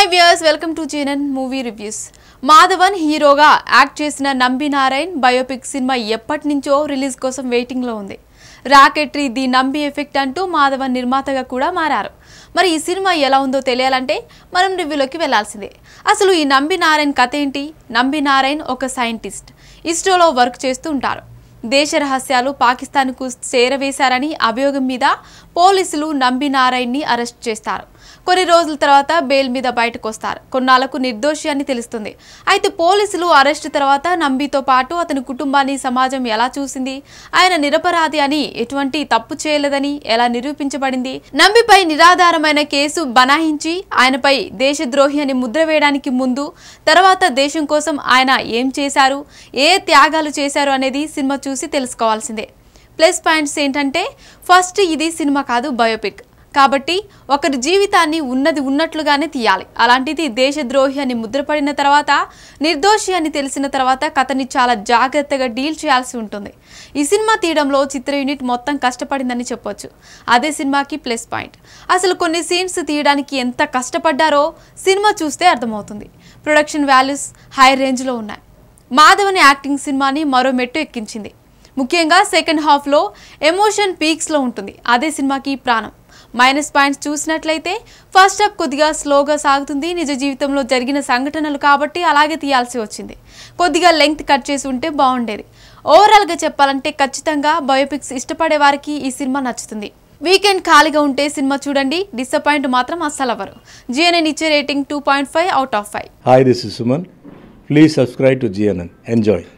hi viewers welcome to జీనన్ movie reviews Madhavan హీరోగా act చేసిన నంబి నారాయణ్ బయోపిక్ సినిమా ఎప్పటి నుంచో రిలీజ్ కోసం వెయిటింగ్లో ఉంది రాకెట్రీ ది నంబి ఎఫెక్ట్ అంటూ మాధవన్ నిర్మాతగా కూడా మారారు మరి ఈ సినిమా ఎలా ఉందో తెలియాలంటే మనం రివ్యూలోకి వెళ్లాల్సిందే అసలు ఈ నంబి నారాయణ్ కథ ఏంటి నంబి నారాయణ్ ఒక సైంటిస్ట్ ఇస్రోలో వర్క్ చేస్తూ ఉంటారు దేశ రహస్యాలు పాకిస్తాన్కు చేరవేశారని అభియోగం మీద పోలీసులు నంబి నారాయణ్ని అరెస్ట్ చేస్తారు కొన్ని రోజుల తర్వాత బెయిల్ మీద బయటకు వస్తారు కొన్నాళ్లకు నిర్దోషి అని తెలుస్తుంది అయితే పోలీసులు అరెస్ట్ తర్వాత నంబితో పాటు అతని కుటుంబాన్ని సమాజం ఎలా చూసింది ఆయన నిరపరాధి అని ఎటువంటి తప్పు చేయలేదని ఎలా నిరూపించబడింది నంబిపై నిరాధారమైన కేసు బనాయించి ఆయనపై దేశద్రోహి అని ముద్ర వేయడానికి ముందు తర్వాత దేశం కోసం ఆయన ఏం చేశారు ఏ త్యాగాలు చేశారు అనేది సినిమా చూసి తెలుసుకోవాల్సిందే ప్లస్ పాయింట్స్ ఏంటంటే ఫస్ట్ ఇది సినిమా కాదు బయోపిక్ కాబట్టి ఒకరి జీవితాన్ని ఉన్నది ఉన్నట్లుగానే తీయాలి అలాంటిది దేశద్రోహి అని ముద్రపడిన తర్వాత నిర్దోషి అని తెలిసిన తర్వాత కథని చాలా జాగ్రత్తగా డీల్ చేయాల్సి ఉంటుంది ఈ సినిమా తీయడంలో చిత్ర యూనిట్ మొత్తం కష్టపడిందని చెప్పొచ్చు అదే సినిమాకి ప్లస్ పాయింట్ అసలు కొన్ని సీన్స్ తీయడానికి ఎంత కష్టపడ్డారో సినిమా చూస్తే అర్థమవుతుంది ప్రొడక్షన్ వాల్యూస్ హై రేంజ్లో ఉన్నాయి మాధవని యాక్టింగ్ సినిమాని మరో మెట్టు ఎక్కించింది ముఖ్యంగా సెకండ్ హాఫ్లో ఎమోషన్ పీక్స్లో ఉంటుంది అదే సినిమాకి ప్రాణం మైనస్ పాయింట్స్ చూసినట్లయితే ఫస్ట్ హాఫ్ కొద్దిగా స్లోగా సాగుతుంది నిజ జీవితంలో జరిగిన సంఘటనలు కాబట్టి అలాగే తీయాల్సి వచ్చింది కొద్దిగా లెంగ్త్ కట్ చేసి ఉంటే బాగుండేది ఓవరాల్గా చెప్పాలంటే ఖచ్చితంగా బయోపిక్స్ ఇష్టపడే వారికి ఈ సినిమా నచ్చుతుంది వీకెండ్ ఖాళీగా ఉంటే సినిమా చూడండి డిసప్పాయింట్ మాత్రం అస్సలు అవ్వరు జిఎన్ఎన్ ఇచ్చే rating two point five out of five hi this is Suman please subscribe to GNN enjoy